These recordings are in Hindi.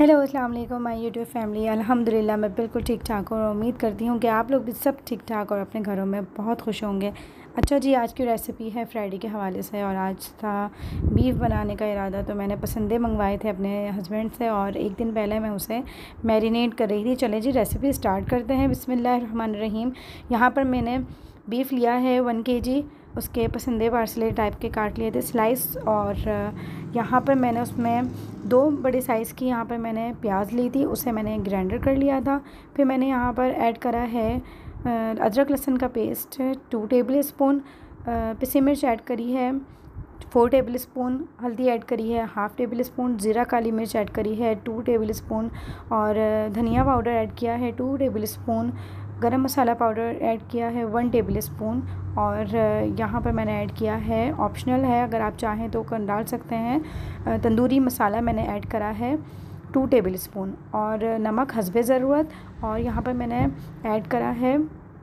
हेलो अस्सलाम वालेकुम माय यूट्यूब फैमिली अल्हम्दुलिल्लाह मैं बिल्कुल ठीक ठाक हूँ और उम्मीद करती हूँ कि आप लोग भी सब ठीक ठाक और अपने घरों में बहुत खुश होंगे अच्छा जी आज की रेसिपी है फ्राइडे के हवाले से और आज था बीफ बनाने का इरादा तो मैंने पसंदे मंगवाए थे अपने हस्बैंड से और एक दिन पहले मैं उसे मैरिनेट कर रही थी चले जी रेसिपी स्टार्ट करते हैं बिसमिल्लर रहीम यहाँ पर मैंने बीफ लिया है वन के जी उसके पसंदे पार्सले टाइप के काट लिए थे स्लाइस और यहाँ पर मैंने उसमें दो बड़े साइज़ की यहाँ पर मैंने प्याज ली थी उसे मैंने ग्राइंडर कर लिया था फिर मैंने यहाँ पर ऐड करा है अदरक लहसुन का पेस्ट टू टेबल स्पून पिसी मिर्च ऐड करी है फोर टेबल स्पून हल्दी ऐड करी है हाफ़ टेबल स्पून ज़ीरा काली मिर्च ऐड करी है टू टेबल स्पून और धनिया पाउडर ऐड किया है टू टेबल स्पून गरम मसाला पाउडर ऐड किया है वन टेबल स्पून और यहाँ पर मैंने ऐड किया है ऑप्शनल है अगर आप चाहें तो कर डाल सकते हैं तंदूरी मसाला मैंने ऐड करा है टू टेबल स्पून और नमक हंसबे ज़रूरत और यहाँ पर मैंने ऐड करा है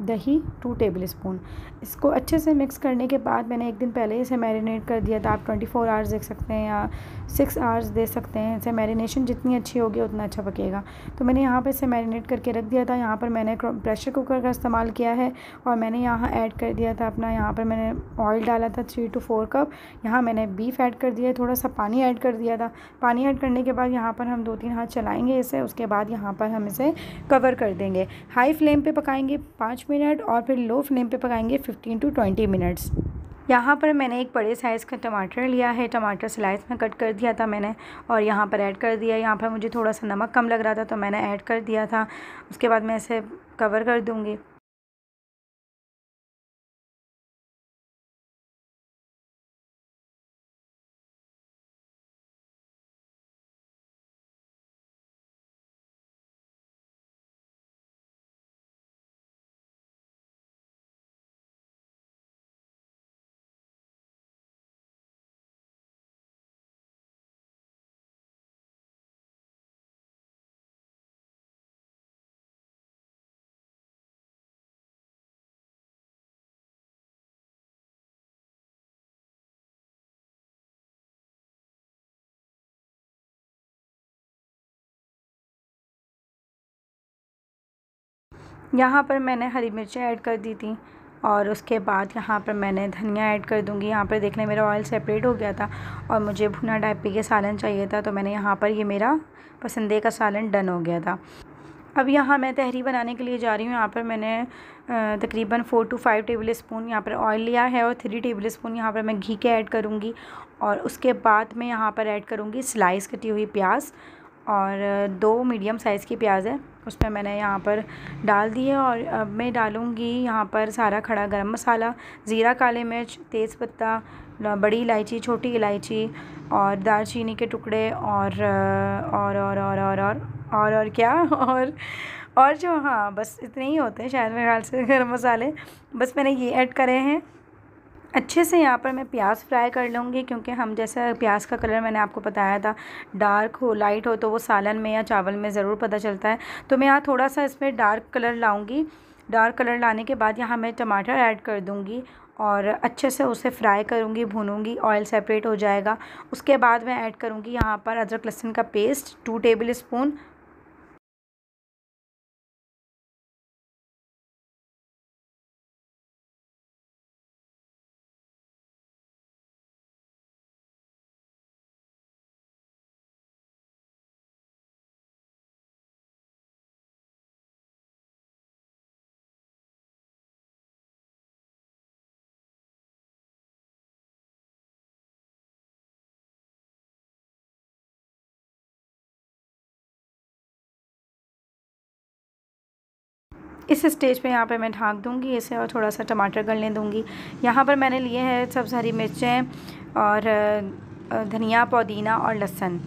दही टू टेबल स्पून इसको अच्छे से मिक्स करने के बाद मैंने एक दिन पहले इसे मैरिनेट कर दिया था आप ट्वेंटी फोर आवर्स देख सकते हैं या सिक्स आवर्स दे सकते हैं इसे मैरिनेशन जितनी अच्छी होगी उतना अच्छा पकेगा तो मैंने यहाँ पे इसे मैरिनेट करके रख दिया था यहाँ पर मैंने प्रेशर कुकर का इस्तेमाल किया है और मैंने यहाँ ऐड कर दिया था अपना यहाँ पर मैंने ऑयल डाला था थ्री टू फोर कप यहाँ मैंने बीफ ऐड कर दिया थोड़ा सा पानी ऐड कर दिया था पानी ऐड करने के बाद यहाँ पर हम दो तीन हाथ चलाएँगे इसे उसके बाद यहाँ पर हम इसे कवर कर देंगे हाई फ्लेम पर पकाएँगे पाँच मिनट और फिर लो फ्लेम पे पकाएंगे फिफ्टीन टू ट्वेंटी मिनट्स यहाँ पर मैंने एक बड़े साइज़ का टमाटर लिया है टमाटर स्लाइस में कट कर दिया था मैंने और यहाँ पर ऐड कर दिया यहाँ पर मुझे थोड़ा सा नमक कम लग रहा था तो मैंने ऐड कर दिया था उसके बाद मैं इसे कवर कर दूँगी यहाँ पर मैंने हरी मिर्चें ऐड कर दी थी और उसके बाद यहाँ पर मैंने धनिया ऐड कर दूँगी यहाँ पर देखने मेरा ऑयल सेपरेट हो गया था और मुझे भुना डायपी के सालन चाहिए था तो मैंने यहाँ पर ये मेरा पसंदे का सालन डन हो गया था अब यहाँ मैं तहरी बनाने के लिए जा रही हूँ यहाँ पर मैंने तकरीबन four two five tablespoon यहाँ पर ऑयल लिया है और थ्री टेबल स्पून यहाँ पर मैं घी के ऐड करूँगी और उसके बाद मैं यहाँ पर ऐड करूँगी स्लाइस कटी हुई प्याज और दो मीडियम साइज़ की प्याज़ है उसमें मैंने यहाँ पर डाल दिए और अब मैं डालूँगी यहाँ पर सारा खड़ा गरम मसाला ज़ीरा काले मिर्च तेज़पत्ता बड़ी इलायची छोटी इलायची और दालचीनी के टुकड़े और और और और और और और और क्या और और जो हाँ बस इतने ही होते हैं शायद मेरे ख्याल से गर्म मसाले बस मैंने ये ऐड करे हैं अच्छे से यहाँ पर मैं प्याज फ्राई कर लूँगी क्योंकि हम जैसा प्याज का कलर मैंने आपको बताया था डार्क हो लाइट हो तो वो सालन में या चावल में ज़रूर पता चलता है तो मैं यहाँ थोड़ा सा इसमें डार्क कलर लाऊँगी डार्क कलर लाने के बाद यहाँ मैं टमाटर ऐड कर दूँगी और अच्छे से उसे फ्राई करूँगी भूनूँगी ऑयल सेपरेट हो जाएगा उसके बाद मैं ऐड करूँगी यहाँ पर अदरक लहसुन का पेस्ट टू टेबल स्पून इस स्टेज पे यहाँ पे मैं ढाँक दूँगी इसे और थोड़ा सा टमाटर गलने दूँगी यहाँ पर मैंने लिए हैं सब्ज़ हरी मिर्चें और धनिया पुदीना और लहसुन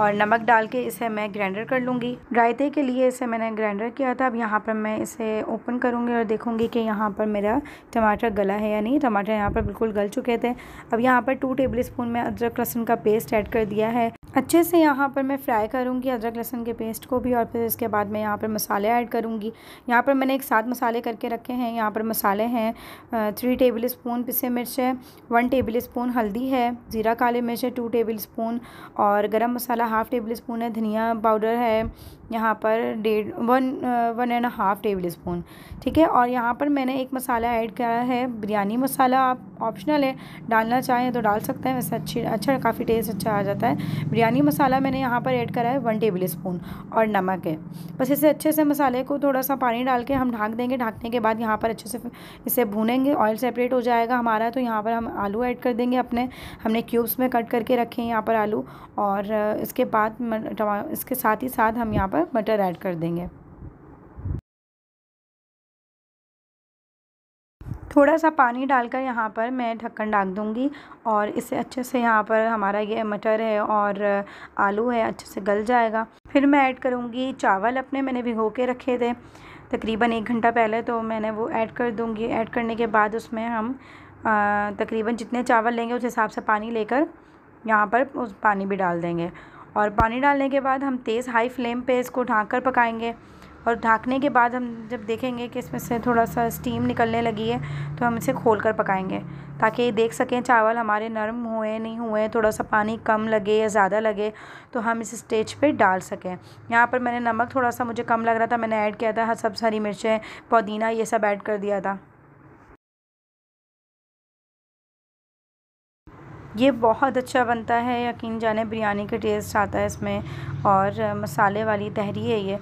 और नमक डाल के इसे मैं ग्राइंडर कर लूँगी रायते के लिए इसे मैंने ग्राइंडर किया था अब यहाँ पर मैं इसे ओपन करूँगी और देखूँगी कि यहाँ पर मेरा टमाटर गला है या नहीं टमाटर यहाँ पर बिल्कुल गल चुके थे अब यहाँ पर टू टेबल स्पून में अदरक लहसुन का पेस्ट ऐड कर दिया है अच्छे से यहाँ पर मैं फ्राई करूँगी अदरक लहसुन के पेस्ट को भी और फिर इसके बाद मैं यहाँ पर मसाले ऐड करूँगी यहाँ पर मैंने एक साथ मसाले करके रखे हैं यहाँ पर मसाले हैं थ्री टेबल स्पून पिसे मिर्च है वन टेबल स्पून हल्दी है ज़ीरा काले मिर्च है टू टेबल स्पून और गरम मसाला हाफ़ टेबल स्पून है धनिया पाउडर है यहाँ पर डेढ़ one one and half tablespoon ठीक है और यहाँ पर मैंने एक मसाला ऐड करा है बिरयानी मसाला आप ऑप्शनल है डालना चाहें तो डाल सकते हैं वैसे अच्छी अच्छा काफ़ी टेस्ट अच्छा आ जाता है बिरयानी बिरयानी मसाला मैंने यहाँ पर ऐड करा है वन टेबल स्पून और नमक है बस इसे अच्छे से मसाले को थोड़ा सा पानी डाल के हम ढाँक देंगे ढाँकने के बाद यहाँ पर अच्छे से इसे भूनेंगे ऑयल सेपरेट हो जाएगा हमारा तो यहाँ पर हम आलू ऐड कर देंगे अपने हमने क्यूब्स में कट करके रखे हैं यहाँ पर आलू और इसके बाद इसके साथ ही साथ हम यहाँ पर मटर ऐड कर देंगे थोड़ा सा पानी डालकर यहाँ पर मैं ढक्कन डाल दूँगी और इसे अच्छे से यहाँ पर हमारा ये मटर है और आलू है अच्छे से गल जाएगा फिर मैं ऐड करूँगी चावल अपने मैंने भिगो के रखे थे तकरीबन एक घंटा पहले तो मैंने वो ऐड कर दूँगी ऐड करने के बाद उसमें हम तकरीबन जितने चावल लेंगे उस हिसाब से पानी लेकर यहाँ पर उस पानी भी डाल देंगे और पानी डालने के बाद हम तेज़ हाई फ्लेम पे इसको ढाँक कर पकाएँगे और ढाकने के बाद हम जब देखेंगे कि इसमें से थोड़ा सा स्टीम निकलने लगी है तो हम इसे खोल कर पकाएँगे ताकि देख सकें चावल हमारे नरम हुए नहीं हुए थोड़ा सा पानी कम लगे या ज़्यादा लगे तो हम इस स्टेज पे डाल सकें यहाँ पर मैंने नमक थोड़ा सा मुझे कम लग रहा था मैंने ऐड किया था सब हरी मिर्चें पुदीना ये सब ऐड कर दिया था ये बहुत अच्छा बनता है यकीन जाने बिरयानी का टेस्ट आता है इसमें और मसाले वाली तहरी है ये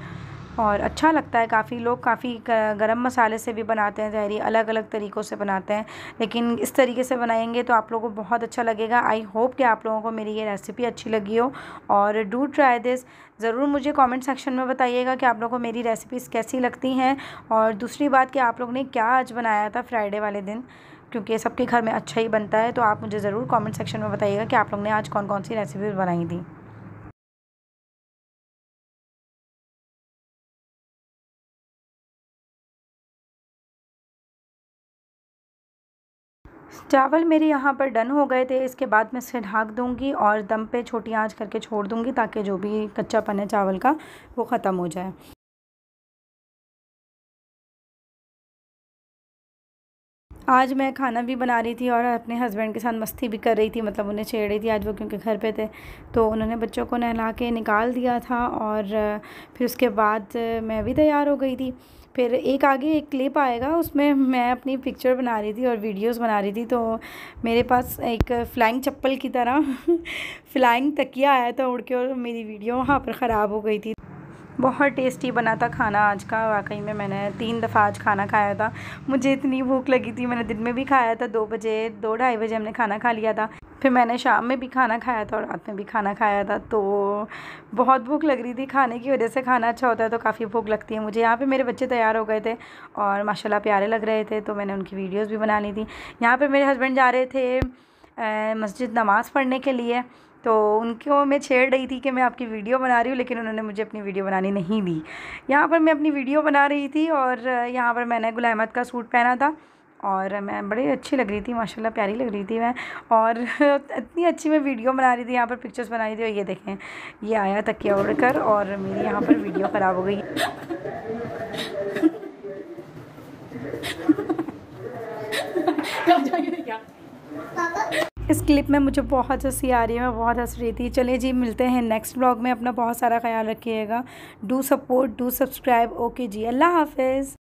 और अच्छा लगता है काफ़ी लोग काफ़ी गरम मसाले से भी बनाते हैं तहरी अलग अलग तरीक़ों से बनाते हैं लेकिन इस तरीके से बनाएंगे तो आप लोगों को बहुत अच्छा लगेगा आई होप कि आप लोगों को मेरी ये रेसिपी अच्छी लगी हो और डू ट्राई दिस ज़रूर मुझे कमेंट सेक्शन में बताइएगा कि आप लोगों को मेरी रेसिपीज़ कैसी लगती हैं और दूसरी बात कि आप लोग ने क्या आज बनाया था फ्राइडे वाले दिन क्योंकि सबके घर में अच्छा ही बनता है तो आप मुझे ज़रूर कॉमेंट सेक्शन में बताइएगा कि आप लोग ने आज कौन कौन सी रेसिपीज़ बनाई थी चावल मेरे यहाँ पर डन हो गए थे इसके बाद मैं इसे ढाक दूँगी और दम पे छोटी आंच करके छोड़ दूँगी ताकि जो भी कच्चापन है चावल का वो ख़त्म हो जाए आज मैं खाना भी बना रही थी और अपने हस्बैंड के साथ मस्ती भी कर रही थी मतलब उन्हें छेड़ रही थी आज वो क्योंकि घर पे थे तो उन्होंने बच्चों को नहला के निकाल दिया था और फिर उसके बाद मैं भी तैयार हो गई थी फिर एक आगे एक क्लिप आएगा उसमें मैं अपनी पिक्चर बना रही थी और वीडियोस बना रही थी तो मेरे पास एक फ्लाइंग चप्पल की तरह फ्लाइंग तकिया आया था उड़ के और मेरी वीडियो वहाँ पर ख़राब हो गई थी बहुत टेस्टी बना था खाना आज का वाकई में मैंने तीन दफ़ा आज खाना खाया था मुझे इतनी भूख लगी थी मैंने दिन में भी खाया था दो बजे दो ढाई बजे हमने खाना खा लिया था फिर मैंने शाम में भी खाना खाया था और रात में भी खाना खाया था तो बहुत भूख लग रही थी खाने की वजह से खाना अच्छा होता है तो काफ़ी भूख लगती है मुझे यहाँ पे मेरे बच्चे तैयार हो गए थे और माशाल्लाह प्यारे लग रहे थे तो मैंने उनकी वीडियोस भी बना ली थी यहाँ पर मेरे हस्बैंड जा रहे थे मस्जिद नमाज़ पढ़ने के लिए तो उनको मैं छेड़ रही थी कि मैं आपकी वीडियो बना रही हूँ लेकिन उन्होंने मुझे अपनी वीडियो बनानी नहीं दी यहाँ पर मैं अपनी वीडियो बना रही थी और यहाँ पर मैंने गुल का सूट पहना था और मैं बड़ी अच्छी लग रही थी माशाल्लाह प्यारी लग रही थी मैं और इतनी अच्छी मैं वीडियो बना रही थी यहाँ पर पिक्चर्स बना रही थी और ये देखें ये आया तकिया उड़ कर और मेरी यहाँ पर वीडियो ख़राब हो गई इस क्लिप में मुझे बहुत हंसी आ रही है मैं बहुत हंस रही थी चलिए जी मिलते हैं नेक्स्ट ब्लॉग में अपना बहुत सारा ख्याल रखिएगा do support do subscribe okay जी अल्लाह हाफिज़